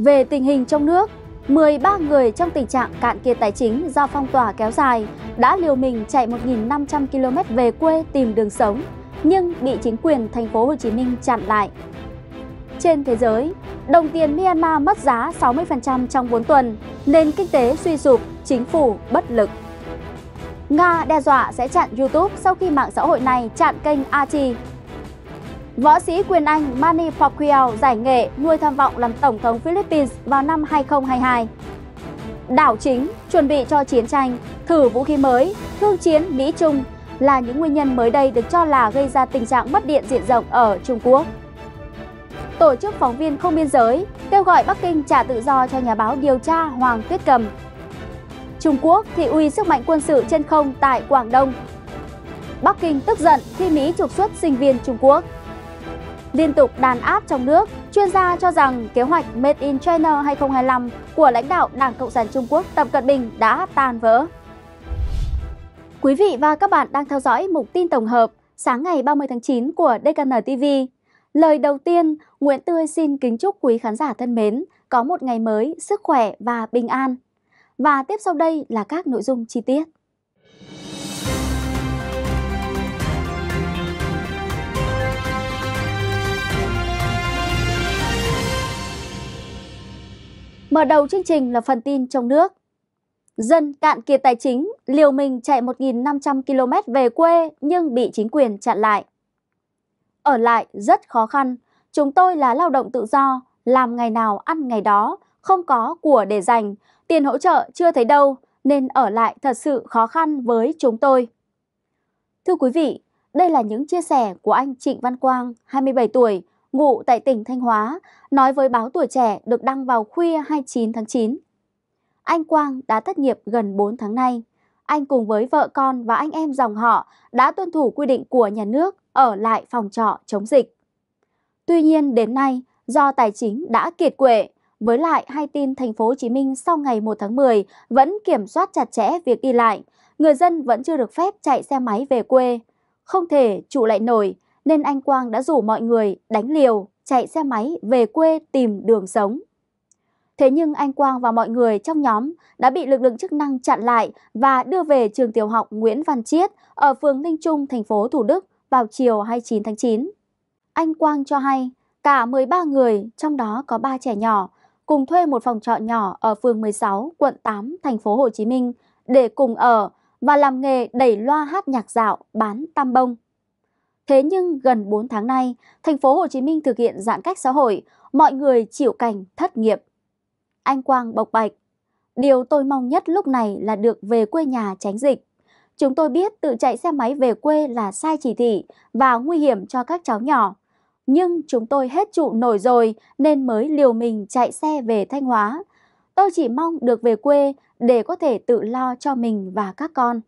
Về tình hình trong nước, 13 người trong tình trạng cạn kiệt tài chính do phong tỏa kéo dài đã liều mình chạy 1.500 km về quê tìm đường sống, nhưng bị chính quyền thành phố Hồ Chí Minh chặn lại. Trên thế giới, đồng tiền Myanmar mất giá 60% trong 4 tuần, nên kinh tế suy sụp, chính phủ bất lực. Nga đe dọa sẽ chặn YouTube sau khi mạng xã hội này chặn kênh Achi Võ sĩ quyền Anh Manny Pacquiao giải nghệ nuôi tham vọng làm Tổng thống Philippines vào năm 2022. Đảo chính chuẩn bị cho chiến tranh, thử vũ khí mới, thương chiến Mỹ-Trung là những nguyên nhân mới đây được cho là gây ra tình trạng mất điện diện rộng ở Trung Quốc. Tổ chức phóng viên không biên giới kêu gọi Bắc Kinh trả tự do cho nhà báo điều tra Hoàng Tuyết Cầm. Trung Quốc thị uy sức mạnh quân sự trên không tại Quảng Đông. Bắc Kinh tức giận khi Mỹ trục xuất sinh viên Trung Quốc liên tục đàn áp trong nước. Chuyên gia cho rằng kế hoạch Made in China 2025 của lãnh đạo Đảng Cộng sản Trung Quốc Tập Cận Bình đã tan vỡ. Quý vị và các bạn đang theo dõi mục tin tổng hợp sáng ngày 30 tháng 9 của DKN TV. Lời đầu tiên, Nguyễn Tươi xin kính chúc quý khán giả thân mến có một ngày mới, sức khỏe và bình an. Và tiếp sau đây là các nội dung chi tiết. Mở đầu chương trình là phần tin trong nước. Dân cạn kiệt tài chính, liều mình chạy 1.500 km về quê nhưng bị chính quyền chặn lại. Ở lại rất khó khăn, chúng tôi là lao động tự do, làm ngày nào ăn ngày đó, không có của để dành, tiền hỗ trợ chưa thấy đâu nên ở lại thật sự khó khăn với chúng tôi. Thưa quý vị, đây là những chia sẻ của anh Trịnh Văn Quang, 27 tuổi, ngụ tại tỉnh Thanh Hóa, nói với báo Tuổi Trẻ được đăng vào khuya 29 tháng 9. Anh Quang đã thất nghiệp gần 4 tháng nay. Anh cùng với vợ con và anh em dòng họ đã tuân thủ quy định của nhà nước ở lại phòng trọ chống dịch. Tuy nhiên đến nay, do tài chính đã kiệt quệ, với lại hai tin thành phố Hồ Chí Minh sau ngày 1 tháng 10 vẫn kiểm soát chặt chẽ việc đi lại, người dân vẫn chưa được phép chạy xe máy về quê. Không thể trụ lại nổi, nên anh Quang đã rủ mọi người đánh liều, chạy xe máy về quê tìm đường sống. Thế nhưng anh Quang và mọi người trong nhóm đã bị lực lượng chức năng chặn lại và đưa về trường tiểu học Nguyễn Văn Chiết ở phường Linh Trung, thành phố Thủ Đức vào chiều 29 tháng 9. Anh Quang cho hay cả 13 người, trong đó có 3 trẻ nhỏ, cùng thuê một phòng trọ nhỏ ở phường 16, quận 8, thành phố Hồ Chí Minh để cùng ở và làm nghề đẩy loa hát nhạc dạo, bán tam bông. Thế nhưng gần 4 tháng nay, thành phố Hồ Chí Minh thực hiện giãn cách xã hội, mọi người chịu cảnh thất nghiệp. Anh Quang bộc bạch, điều tôi mong nhất lúc này là được về quê nhà tránh dịch. Chúng tôi biết tự chạy xe máy về quê là sai chỉ thị và nguy hiểm cho các cháu nhỏ. Nhưng chúng tôi hết trụ nổi rồi nên mới liều mình chạy xe về Thanh Hóa. Tôi chỉ mong được về quê để có thể tự lo cho mình và các con.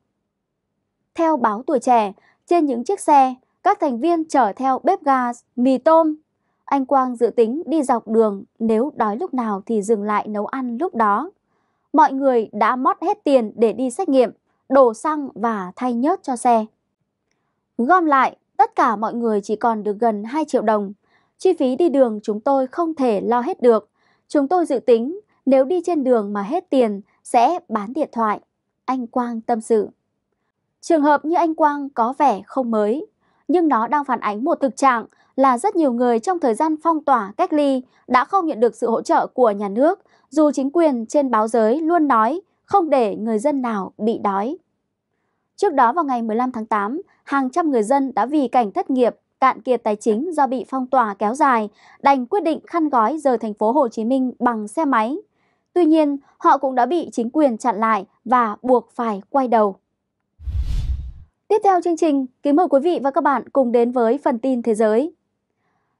Theo báo tuổi trẻ, trên những chiếc xe các thành viên chở theo bếp gà, mì tôm. Anh Quang dự tính đi dọc đường, nếu đói lúc nào thì dừng lại nấu ăn lúc đó. Mọi người đã mót hết tiền để đi xét nghiệm, đổ xăng và thay nhớt cho xe. Gom lại, tất cả mọi người chỉ còn được gần 2 triệu đồng. Chi phí đi đường chúng tôi không thể lo hết được. Chúng tôi dự tính nếu đi trên đường mà hết tiền sẽ bán điện thoại. Anh Quang tâm sự. Trường hợp như anh Quang có vẻ không mới nhưng nó đang phản ánh một thực trạng là rất nhiều người trong thời gian phong tỏa, cách ly đã không nhận được sự hỗ trợ của nhà nước, dù chính quyền trên báo giới luôn nói không để người dân nào bị đói. Trước đó vào ngày 15 tháng 8, hàng trăm người dân đã vì cảnh thất nghiệp, cạn kiệt tài chính do bị phong tỏa kéo dài, đành quyết định khăn gói rời thành phố Hồ Chí Minh bằng xe máy. Tuy nhiên, họ cũng đã bị chính quyền chặn lại và buộc phải quay đầu. Tiếp theo chương trình, kính mời quý vị và các bạn cùng đến với phần tin thế giới.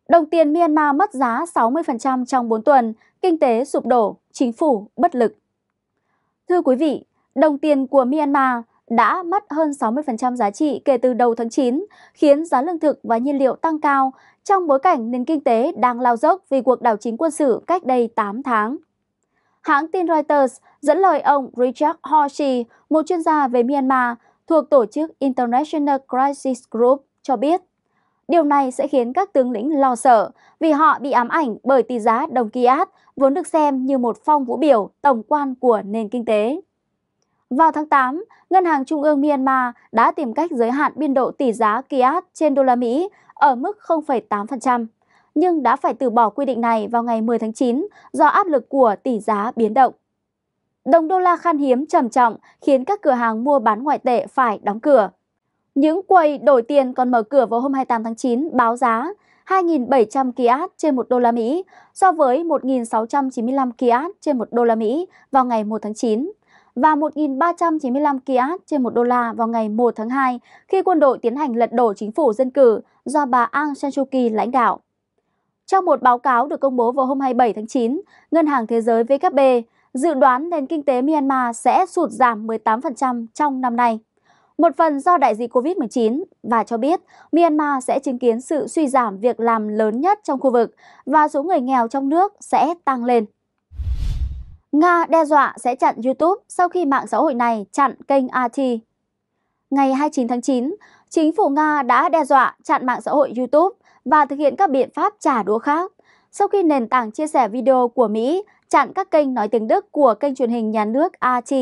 Đồng tiền Myanmar mất giá 60% trong 4 tuần, kinh tế sụp đổ, chính phủ bất lực. Thưa quý vị, đồng tiền của Myanmar đã mất hơn 60% giá trị kể từ đầu tháng 9, khiến giá lương thực và nhiên liệu tăng cao trong bối cảnh nền kinh tế đang lao dốc vì cuộc đảo chính quân sự cách đây 8 tháng. Hãng tin Reuters dẫn lời ông Richard Hoshi, một chuyên gia về Myanmar, thuộc tổ chức International Crisis Group cho biết. Điều này sẽ khiến các tướng lĩnh lo sợ vì họ bị ám ảnh bởi tỷ giá đồng kyat vốn được xem như một phong vũ biểu tổng quan của nền kinh tế. Vào tháng 8, Ngân hàng Trung ương Myanmar đã tìm cách giới hạn biên độ tỷ giá kyat trên đô la Mỹ ở mức 0,8%, nhưng đã phải từ bỏ quy định này vào ngày 10 tháng 9 do áp lực của tỷ giá biến động. Đồng đô la khan hiếm trầm trọng khiến các cửa hàng mua bán ngoại tệ phải đóng cửa. Những quầy đổi tiền còn mở cửa vào hôm 28 tháng 9 báo giá 2.700 kiat trên 1 đô la Mỹ so với 1.695 kiat trên 1 đô la Mỹ vào ngày 1 tháng 9 và 1.395 kiat trên 1 đô la vào ngày 1 tháng 2 khi quân đội tiến hành lật đổ chính phủ dân cử do bà Aung San Suu Kyi lãnh đạo. Trong một báo cáo được công bố vào hôm 27 tháng 9, Ngân hàng Thế giới WB dự đoán nền kinh tế Myanmar sẽ sụt giảm 18% trong năm nay. Một phần do đại dịch COVID-19 và cho biết Myanmar sẽ chứng kiến sự suy giảm việc làm lớn nhất trong khu vực và số người nghèo trong nước sẽ tăng lên. Nga đe dọa sẽ chặn YouTube sau khi mạng xã hội này chặn kênh RT. Ngày 29 tháng 9, chính phủ Nga đã đe dọa chặn mạng xã hội YouTube và thực hiện các biện pháp trả đũa khác sau khi nền tảng chia sẻ video của Mỹ chặn các kênh nói tiếng Đức của kênh truyền hình nhà nước RT.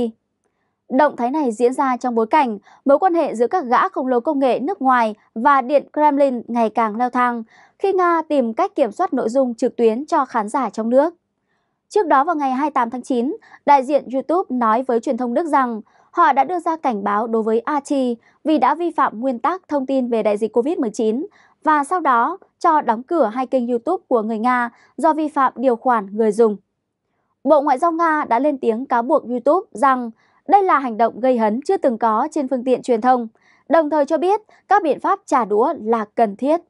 Động thái này diễn ra trong bối cảnh mối quan hệ giữa các gã khổng lồ công nghệ nước ngoài và Điện Kremlin ngày càng leo thang khi Nga tìm cách kiểm soát nội dung trực tuyến cho khán giả trong nước. Trước đó vào ngày 28 tháng 9, đại diện YouTube nói với truyền thông Đức rằng họ đã đưa ra cảnh báo đối với RT vì đã vi phạm nguyên tắc thông tin về đại dịch COVID-19 và sau đó cho đóng cửa hai kênh YouTube của người Nga do vi phạm điều khoản người dùng. Bộ Ngoại giao Nga đã lên tiếng cáo buộc YouTube rằng đây là hành động gây hấn chưa từng có trên phương tiện truyền thông, đồng thời cho biết các biện pháp trả đũa là cần thiết.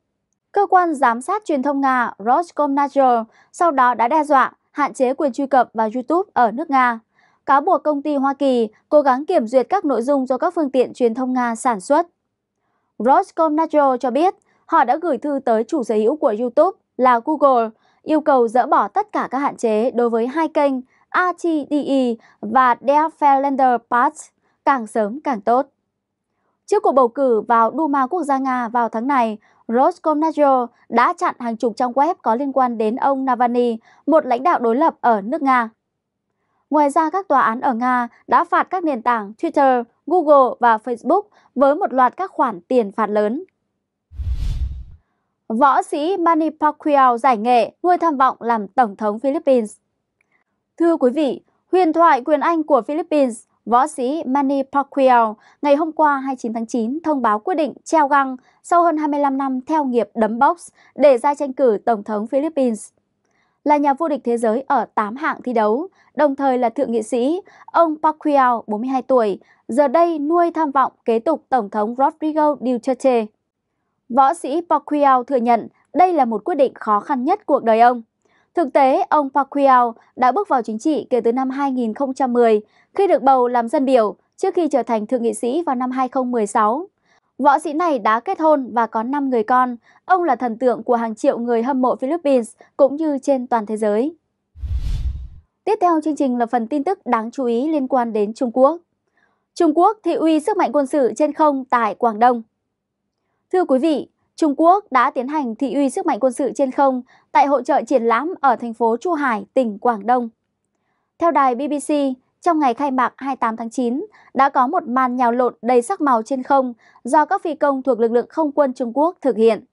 Cơ quan giám sát truyền thông Nga Roskomnadzor sau đó đã đe dọa hạn chế quyền truy cập vào YouTube ở nước Nga, cáo buộc công ty Hoa Kỳ cố gắng kiểm duyệt các nội dung do các phương tiện truyền thông Nga sản xuất. Roskomnadzor cho biết họ đã gửi thư tới chủ sở hữu của YouTube là Google yêu cầu dỡ bỏ tất cả các hạn chế đối với hai kênh RTDE và Der Fairlander Part càng sớm càng tốt. Trước cuộc bầu cử vào Duma Quốc gia Nga vào tháng này, Roskomnadzor đã chặn hàng chục trang web có liên quan đến ông Navalny, một lãnh đạo đối lập ở nước Nga. Ngoài ra, các tòa án ở Nga đã phạt các nền tảng Twitter, Google và Facebook với một loạt các khoản tiền phạt lớn. Võ sĩ Manny Pacquiao giải nghệ nuôi tham vọng làm Tổng thống Philippines Thưa quý vị, huyền thoại quyền Anh của Philippines, võ sĩ Manny Pacquiao ngày hôm qua 29 tháng 9 thông báo quyết định treo găng sau hơn 25 năm theo nghiệp đấm box để ra tranh cử Tổng thống Philippines là nhà vô địch thế giới ở 8 hạng thi đấu, đồng thời là thượng nghị sĩ, ông Pacquiao, 42 tuổi, giờ đây nuôi tham vọng kế tục Tổng thống Rodrigo Duterte. Võ sĩ Pacquiao thừa nhận đây là một quyết định khó khăn nhất cuộc đời ông. Thực tế, ông Pacquiao đã bước vào chính trị kể từ năm 2010 khi được bầu làm dân biểu trước khi trở thành thượng nghị sĩ vào năm 2016. Võ sĩ này đã kết hôn và có 5 người con. Ông là thần tượng của hàng triệu người hâm mộ Philippines cũng như trên toàn thế giới. Tiếp theo chương trình là phần tin tức đáng chú ý liên quan đến Trung Quốc. Trung Quốc thị uy sức mạnh quân sự trên không tại Quảng Đông. Thưa quý vị, Trung Quốc đã tiến hành thị uy sức mạnh quân sự trên không tại hội trợ triển lãm ở thành phố Chu Hải, tỉnh Quảng Đông. Theo đài BBC, trong ngày khai mạc 28 tháng 9, đã có một màn nhào lộn đầy sắc màu trên không do các phi công thuộc lực lượng không quân Trung Quốc thực hiện.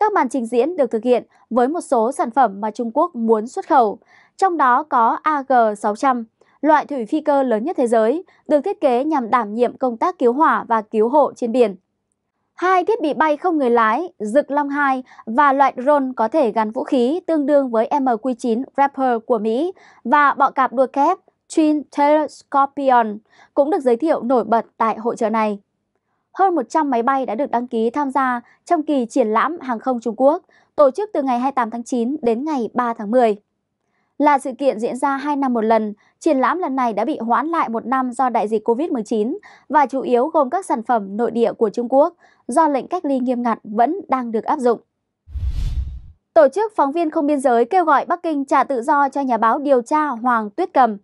Các màn trình diễn được thực hiện với một số sản phẩm mà Trung Quốc muốn xuất khẩu, trong đó có AG-600, loại thủy phi cơ lớn nhất thế giới, được thiết kế nhằm đảm nhiệm công tác cứu hỏa và cứu hộ trên biển – Hai thiết bị bay không người lái Dực Long 2 và loại drone có thể gắn vũ khí tương đương với MQ-9 Raptor của Mỹ và bọ cạp đua kép Twin Tail Scorpion cũng được giới thiệu nổi bật tại hội trợ này. Hơn 100 máy bay đã được đăng ký tham gia trong kỳ triển lãm hàng không Trung Quốc, tổ chức từ ngày 28 tháng 9 đến ngày 3 tháng 10 là sự kiện diễn ra 2 năm một lần. Triển lãm lần này đã bị hoãn lại một năm do đại dịch COVID-19 và chủ yếu gồm các sản phẩm nội địa của Trung Quốc do lệnh cách ly nghiêm ngặt vẫn đang được áp dụng. Tổ chức Phóng viên Không Biên Giới kêu gọi Bắc Kinh trả tự do cho nhà báo điều tra Hoàng Tuyết Cầm.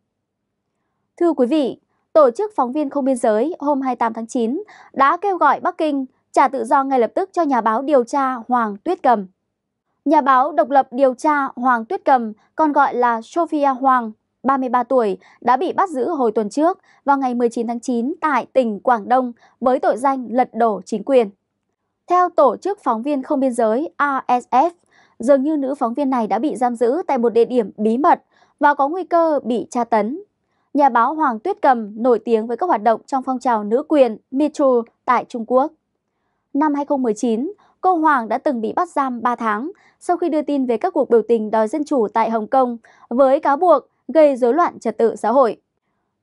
Thưa quý vị, Tổ chức Phóng viên Không Biên Giới hôm 28 tháng 9 đã kêu gọi Bắc Kinh trả tự do ngay lập tức cho nhà báo điều tra Hoàng Tuyết Cầm. Nhà báo độc lập điều tra Hoàng Tuyết Cầm, còn gọi là Sophia Hoàng, 33 tuổi, đã bị bắt giữ hồi tuần trước vào ngày 19 tháng 9 tại tỉnh Quảng Đông với tội danh lật đổ chính quyền. Theo Tổ chức Phóng viên Không Biên Giới RSF, dường như nữ phóng viên này đã bị giam giữ tại một địa điểm bí mật và có nguy cơ bị tra tấn. Nhà báo Hoàng Tuyết Cầm nổi tiếng với các hoạt động trong phong trào nữ quyền MeToo tại Trung Quốc. Năm 2019, cô Hoàng đã từng bị bắt giam 3 tháng sau khi đưa tin về các cuộc biểu tình đòi dân chủ tại Hồng Kông với cáo buộc gây rối loạn trật tự xã hội.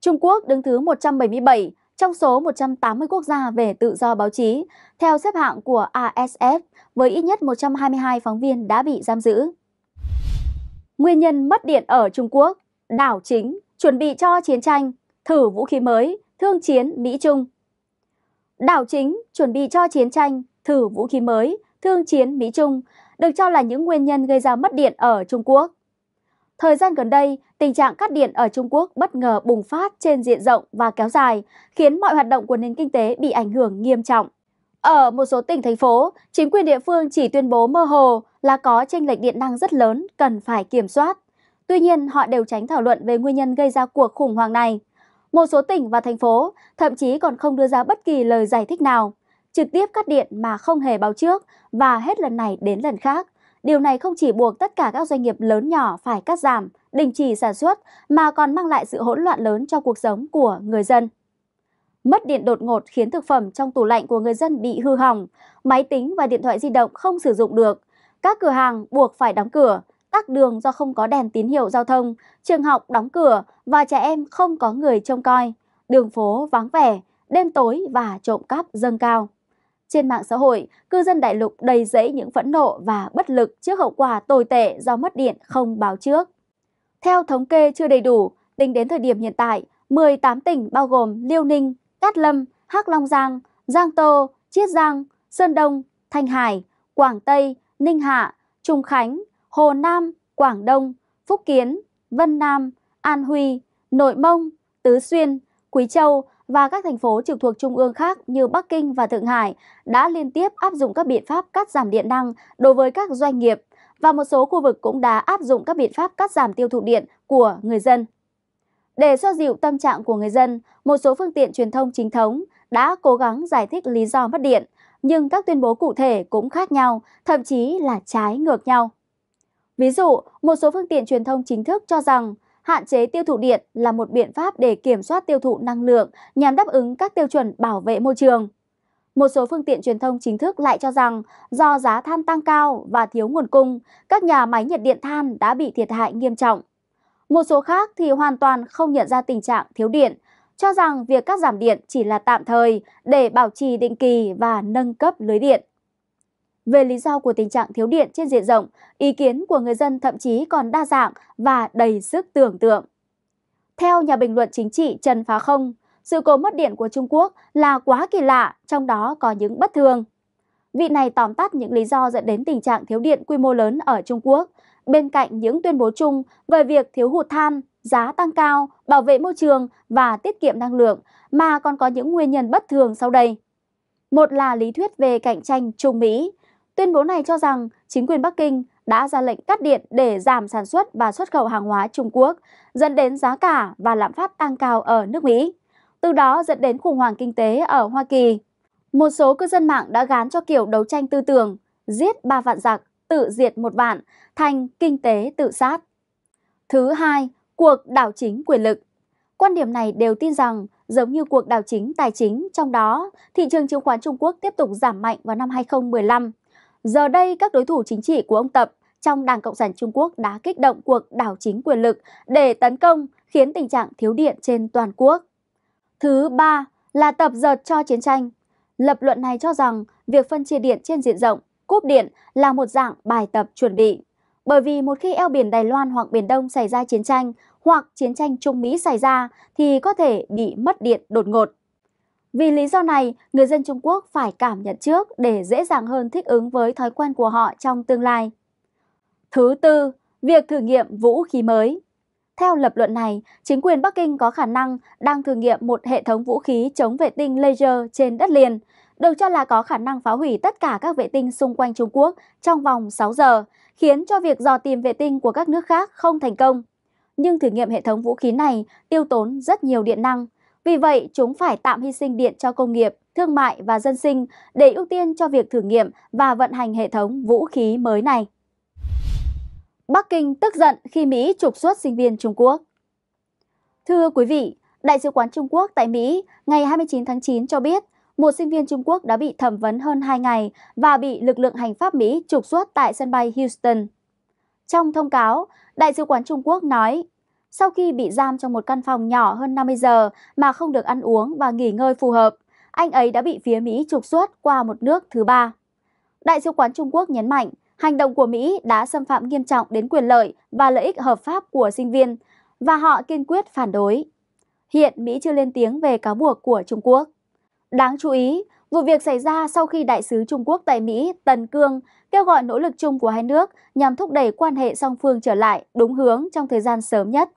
Trung Quốc đứng thứ 177 trong số 180 quốc gia về tự do báo chí, theo xếp hạng của ASF, với ít nhất 122 phóng viên đã bị giam giữ. Nguyên nhân mất điện ở Trung Quốc, đảo chính, chuẩn bị cho chiến tranh, thử vũ khí mới, thương chiến Mỹ-Trung. Đảo chính, chuẩn bị cho chiến tranh, thử vũ khí mới, thương chiến Mỹ-Trung được cho là những nguyên nhân gây ra mất điện ở Trung Quốc. Thời gian gần đây, tình trạng cắt điện ở Trung Quốc bất ngờ bùng phát trên diện rộng và kéo dài, khiến mọi hoạt động của nền kinh tế bị ảnh hưởng nghiêm trọng. Ở một số tỉnh thành phố, chính quyền địa phương chỉ tuyên bố mơ hồ là có chênh lệch điện năng rất lớn cần phải kiểm soát. Tuy nhiên, họ đều tránh thảo luận về nguyên nhân gây ra cuộc khủng hoảng này. Một số tỉnh và thành phố thậm chí còn không đưa ra bất kỳ lời giải thích nào trực tiếp cắt điện mà không hề báo trước và hết lần này đến lần khác. Điều này không chỉ buộc tất cả các doanh nghiệp lớn nhỏ phải cắt giảm, đình chỉ sản xuất mà còn mang lại sự hỗn loạn lớn cho cuộc sống của người dân. Mất điện đột ngột khiến thực phẩm trong tủ lạnh của người dân bị hư hỏng, máy tính và điện thoại di động không sử dụng được. Các cửa hàng buộc phải đóng cửa, tắc đường do không có đèn tín hiệu giao thông, trường học đóng cửa và trẻ em không có người trông coi. Đường phố vắng vẻ, đêm tối và trộm cắp dâng cao. Trên mạng xã hội, cư dân đại lục đầy dẫy những phẫn nộ và bất lực trước hậu quả tồi tệ do mất điện không báo trước. Theo thống kê chưa đầy đủ, tính đến thời điểm hiện tại, 18 tỉnh bao gồm Liêu Ninh, Cát Lâm, Hắc Long Giang, Giang Tô, Chiết Giang, Sơn Đông, Thanh Hải, Quảng Tây, Ninh Hạ, Trung Khánh, Hồ Nam, Quảng Đông, Phúc Kiến, Vân Nam, An Huy, Nội Mông, Tứ Xuyên, Quý Châu và các thành phố trực thuộc trung ương khác như Bắc Kinh và Thượng Hải đã liên tiếp áp dụng các biện pháp cắt giảm điện năng đối với các doanh nghiệp và một số khu vực cũng đã áp dụng các biện pháp cắt giảm tiêu thụ điện của người dân. Để xoa dịu tâm trạng của người dân, một số phương tiện truyền thông chính thống đã cố gắng giải thích lý do mất điện, nhưng các tuyên bố cụ thể cũng khác nhau, thậm chí là trái ngược nhau. Ví dụ, một số phương tiện truyền thông chính thức cho rằng hạn chế tiêu thụ điện là một biện pháp để kiểm soát tiêu thụ năng lượng nhằm đáp ứng các tiêu chuẩn bảo vệ môi trường. Một số phương tiện truyền thông chính thức lại cho rằng do giá than tăng cao và thiếu nguồn cung, các nhà máy nhiệt điện than đã bị thiệt hại nghiêm trọng. Một số khác thì hoàn toàn không nhận ra tình trạng thiếu điện, cho rằng việc cắt giảm điện chỉ là tạm thời để bảo trì định kỳ và nâng cấp lưới điện. Về lý do của tình trạng thiếu điện trên diện rộng, ý kiến của người dân thậm chí còn đa dạng và đầy sức tưởng tượng. Theo nhà bình luận chính trị Trần Phá Không, sự cố mất điện của Trung Quốc là quá kỳ lạ, trong đó có những bất thường. Vị này tóm tắt những lý do dẫn đến tình trạng thiếu điện quy mô lớn ở Trung Quốc, bên cạnh những tuyên bố chung về việc thiếu hụt than, giá tăng cao, bảo vệ môi trường và tiết kiệm năng lượng, mà còn có những nguyên nhân bất thường sau đây. Một là lý thuyết về cạnh tranh Trung Mỹ, Tuyên bố này cho rằng chính quyền Bắc Kinh đã ra lệnh cắt điện để giảm sản xuất và xuất khẩu hàng hóa Trung Quốc, dẫn đến giá cả và lạm phát tăng cao ở nước Mỹ, từ đó dẫn đến khủng hoảng kinh tế ở Hoa Kỳ. Một số cư dân mạng đã gán cho kiểu đấu tranh tư tưởng giết ba vạn giặc, tự diệt một vạn thành kinh tế tự sát. Thứ hai, cuộc đảo chính quyền lực. Quan điểm này đều tin rằng giống như cuộc đảo chính tài chính, trong đó thị trường chứng khoán Trung Quốc tiếp tục giảm mạnh vào năm 2015. Giờ đây, các đối thủ chính trị của ông Tập trong Đảng Cộng sản Trung Quốc đã kích động cuộc đảo chính quyền lực để tấn công, khiến tình trạng thiếu điện trên toàn quốc. Thứ ba là tập dợt cho chiến tranh. Lập luận này cho rằng việc phân chia điện trên diện rộng, cúp điện là một dạng bài tập chuẩn bị. Bởi vì một khi eo biển Đài Loan hoặc Biển Đông xảy ra chiến tranh hoặc chiến tranh Trung Mỹ xảy ra thì có thể bị mất điện đột ngột. Vì lý do này, người dân Trung Quốc phải cảm nhận trước để dễ dàng hơn thích ứng với thói quen của họ trong tương lai. Thứ tư, việc thử nghiệm vũ khí mới. Theo lập luận này, chính quyền Bắc Kinh có khả năng đang thử nghiệm một hệ thống vũ khí chống vệ tinh laser trên đất liền, được cho là có khả năng phá hủy tất cả các vệ tinh xung quanh Trung Quốc trong vòng 6 giờ, khiến cho việc dò tìm vệ tinh của các nước khác không thành công. Nhưng thử nghiệm hệ thống vũ khí này tiêu tốn rất nhiều điện năng – vì vậy, chúng phải tạm hy sinh điện cho công nghiệp, thương mại và dân sinh để ưu tiên cho việc thử nghiệm và vận hành hệ thống vũ khí mới này. Bắc Kinh tức giận khi Mỹ trục xuất sinh viên Trung Quốc Thưa quý vị, Đại sứ quán Trung Quốc tại Mỹ ngày 29 tháng 9 cho biết một sinh viên Trung Quốc đã bị thẩm vấn hơn 2 ngày và bị lực lượng hành pháp Mỹ trục xuất tại sân bay Houston. Trong thông cáo, Đại sứ quán Trung Quốc nói sau khi bị giam trong một căn phòng nhỏ hơn 50 giờ mà không được ăn uống và nghỉ ngơi phù hợp, anh ấy đã bị phía Mỹ trục xuất qua một nước thứ ba. Đại sứ quán Trung Quốc nhấn mạnh, hành động của Mỹ đã xâm phạm nghiêm trọng đến quyền lợi và lợi ích hợp pháp của sinh viên và họ kiên quyết phản đối. Hiện Mỹ chưa lên tiếng về cáo buộc của Trung Quốc. Đáng chú ý, vụ việc xảy ra sau khi đại sứ Trung Quốc tại Mỹ Tần Cương kêu gọi nỗ lực chung của hai nước nhằm thúc đẩy quan hệ song phương trở lại đúng hướng trong thời gian sớm nhất.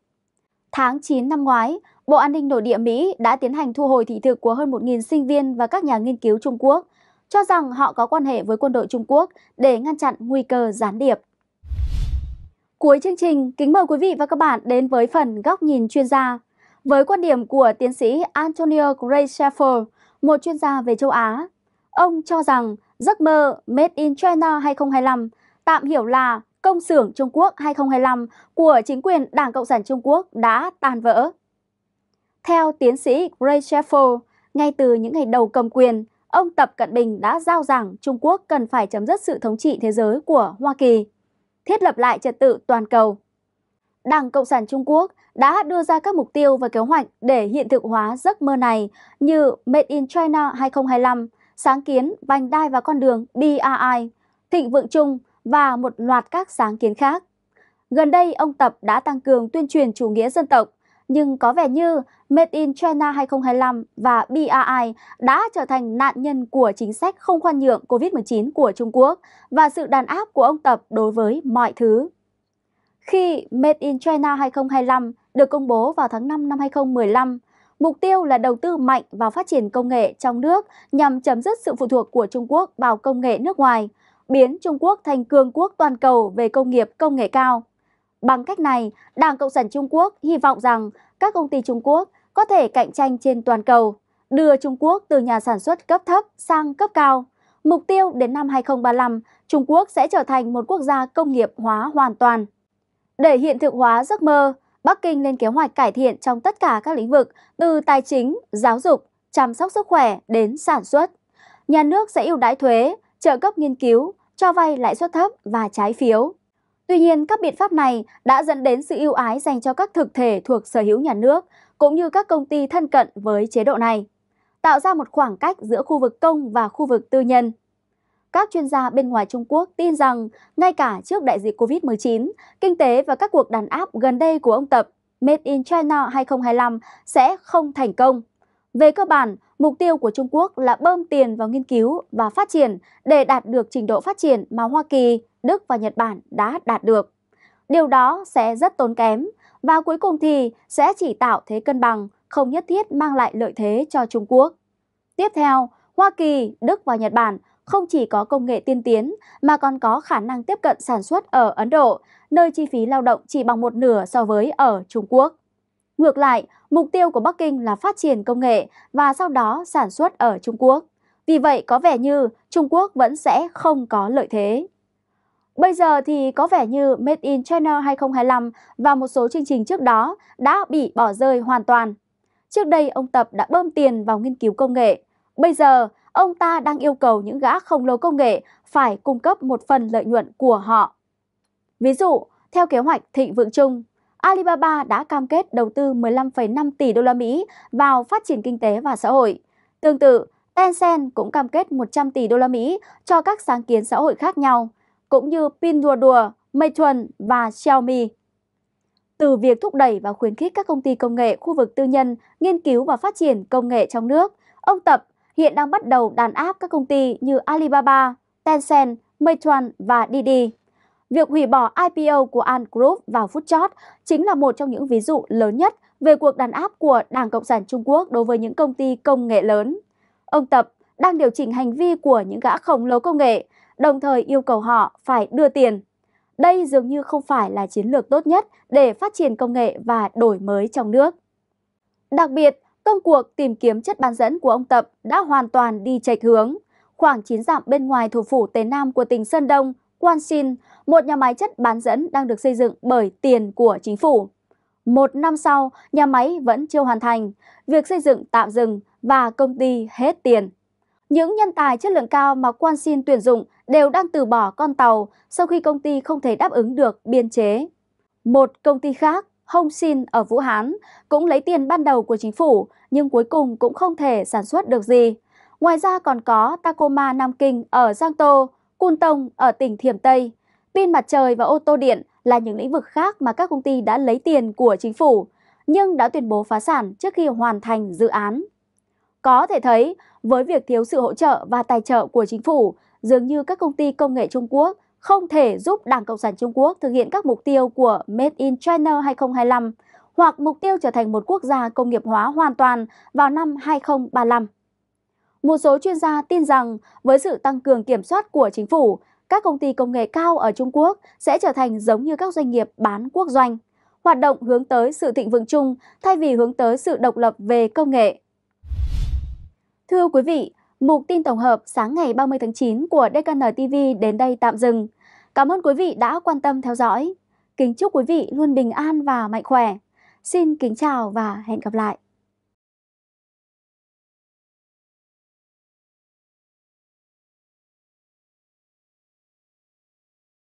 Tháng 9 năm ngoái, Bộ An ninh Nội địa Mỹ đã tiến hành thu hồi thị thực của hơn 1.000 sinh viên và các nhà nghiên cứu Trung Quốc, cho rằng họ có quan hệ với quân đội Trung Quốc để ngăn chặn nguy cơ gián điệp. Cuối chương trình, kính mời quý vị và các bạn đến với phần góc nhìn chuyên gia. Với quan điểm của tiến sĩ Antonio Gray Sheffer, một chuyên gia về châu Á, ông cho rằng giấc mơ Made in China 2025 tạm hiểu là Công xưởng Trung Quốc 2025 của chính quyền Đảng Cộng sản Trung Quốc đã tan vỡ. Theo tiến sĩ Ray Sheffel, ngay từ những ngày đầu cầm quyền, ông Tập Cận Bình đã giao rằng Trung Quốc cần phải chấm dứt sự thống trị thế giới của Hoa Kỳ, thiết lập lại trật tự toàn cầu. Đảng Cộng sản Trung Quốc đã đưa ra các mục tiêu và kế hoạch để hiện thực hóa giấc mơ này như Made in China 2025, sáng kiến vành đai và con đường BRI, thịnh vượng chung, và một loạt các sáng kiến khác. Gần đây, ông Tập đã tăng cường tuyên truyền chủ nghĩa dân tộc, nhưng có vẻ như Made in China 2025 và BRI đã trở thành nạn nhân của chính sách không khoan nhượng COVID-19 của Trung Quốc và sự đàn áp của ông Tập đối với mọi thứ. Khi Made in China 2025 được công bố vào tháng 5 năm 2015, mục tiêu là đầu tư mạnh vào phát triển công nghệ trong nước nhằm chấm dứt sự phụ thuộc của Trung Quốc vào công nghệ nước ngoài – biến Trung Quốc thành cường quốc toàn cầu về công nghiệp công nghệ cao. Bằng cách này, Đảng Cộng sản Trung Quốc hy vọng rằng các công ty Trung Quốc có thể cạnh tranh trên toàn cầu, đưa Trung Quốc từ nhà sản xuất cấp thấp sang cấp cao. Mục tiêu đến năm 2035, Trung Quốc sẽ trở thành một quốc gia công nghiệp hóa hoàn toàn. Để hiện thực hóa giấc mơ, Bắc Kinh lên kế hoạch cải thiện trong tất cả các lĩnh vực từ tài chính, giáo dục, chăm sóc sức khỏe đến sản xuất. Nhà nước sẽ ưu đãi thuế, trợ cấp nghiên cứu, cho vay lãi suất thấp và trái phiếu. Tuy nhiên, các biện pháp này đã dẫn đến sự ưu ái dành cho các thực thể thuộc sở hữu nhà nước cũng như các công ty thân cận với chế độ này, tạo ra một khoảng cách giữa khu vực công và khu vực tư nhân. Các chuyên gia bên ngoài Trung Quốc tin rằng, ngay cả trước đại dịch COVID-19, kinh tế và các cuộc đàn áp gần đây của ông Tập Made in China 2025 sẽ không thành công. Về cơ bản, Mục tiêu của Trung Quốc là bơm tiền vào nghiên cứu và phát triển để đạt được trình độ phát triển mà Hoa Kỳ, Đức và Nhật Bản đã đạt được. Điều đó sẽ rất tốn kém và cuối cùng thì sẽ chỉ tạo thế cân bằng, không nhất thiết mang lại lợi thế cho Trung Quốc. Tiếp theo, Hoa Kỳ, Đức và Nhật Bản không chỉ có công nghệ tiên tiến mà còn có khả năng tiếp cận sản xuất ở Ấn Độ, nơi chi phí lao động chỉ bằng một nửa so với ở Trung Quốc. Ngược lại, mục tiêu của Bắc Kinh là phát triển công nghệ và sau đó sản xuất ở Trung Quốc. Vì vậy, có vẻ như Trung Quốc vẫn sẽ không có lợi thế. Bây giờ thì có vẻ như Made in China 2025 và một số chương trình trước đó đã bị bỏ rơi hoàn toàn. Trước đây ông Tập đã bơm tiền vào nghiên cứu công nghệ. Bây giờ, ông ta đang yêu cầu những gã khổng lồ công nghệ phải cung cấp một phần lợi nhuận của họ. Ví dụ, theo kế hoạch Thịnh Vượng Trung. Alibaba đã cam kết đầu tư 15,5 tỷ đô la Mỹ vào phát triển kinh tế và xã hội. Tương tự, Tencent cũng cam kết 100 tỷ đô la Mỹ cho các sáng kiến xã hội khác nhau, cũng như Pinduoduo, Meituan và Xiaomi. Từ việc thúc đẩy và khuyến khích các công ty công nghệ khu vực tư nhân nghiên cứu và phát triển công nghệ trong nước, ông Tập hiện đang bắt đầu đàn áp các công ty như Alibaba, Tencent, Meituan và Didi. Việc hủy bỏ IPO của An Group vào phút chót chính là một trong những ví dụ lớn nhất về cuộc đàn áp của Đảng Cộng sản Trung Quốc đối với những công ty công nghệ lớn. Ông Tập đang điều chỉnh hành vi của những gã khổng lồ công nghệ, đồng thời yêu cầu họ phải đưa tiền. Đây dường như không phải là chiến lược tốt nhất để phát triển công nghệ và đổi mới trong nước. Đặc biệt, công cuộc tìm kiếm chất bán dẫn của ông Tập đã hoàn toàn đi chệch hướng. Khoảng 9 dặm bên ngoài thủ phủ Tế Nam của tỉnh Sơn Đông, Wanxin, một nhà máy chất bán dẫn đang được xây dựng bởi tiền của chính phủ. Một năm sau, nhà máy vẫn chưa hoàn thành, việc xây dựng tạm dừng và công ty hết tiền. Những nhân tài chất lượng cao mà Quan tuyển dụng đều đang từ bỏ con tàu sau khi công ty không thể đáp ứng được biên chế. Một công ty khác, Hong Xin ở Vũ Hán, cũng lấy tiền ban đầu của chính phủ nhưng cuối cùng cũng không thể sản xuất được gì. Ngoài ra còn có Tacoma Nam Kinh ở Giang Tô, Cun Tông ở tỉnh Thiểm Tây. Pin mặt trời và ô tô điện là những lĩnh vực khác mà các công ty đã lấy tiền của chính phủ, nhưng đã tuyên bố phá sản trước khi hoàn thành dự án. Có thể thấy, với việc thiếu sự hỗ trợ và tài trợ của chính phủ, dường như các công ty công nghệ Trung Quốc không thể giúp Đảng Cộng sản Trung Quốc thực hiện các mục tiêu của Made in China 2025 hoặc mục tiêu trở thành một quốc gia công nghiệp hóa hoàn toàn vào năm 2035. Một số chuyên gia tin rằng với sự tăng cường kiểm soát của chính phủ, các công ty công nghệ cao ở Trung Quốc sẽ trở thành giống như các doanh nghiệp bán quốc doanh, hoạt động hướng tới sự thịnh vượng chung thay vì hướng tới sự độc lập về công nghệ. Thưa quý vị, mục tin tổng hợp sáng ngày 30 tháng 9 của DKN TV đến đây tạm dừng. Cảm ơn quý vị đã quan tâm theo dõi. Kính chúc quý vị luôn bình an và mạnh khỏe. Xin kính chào và hẹn gặp lại.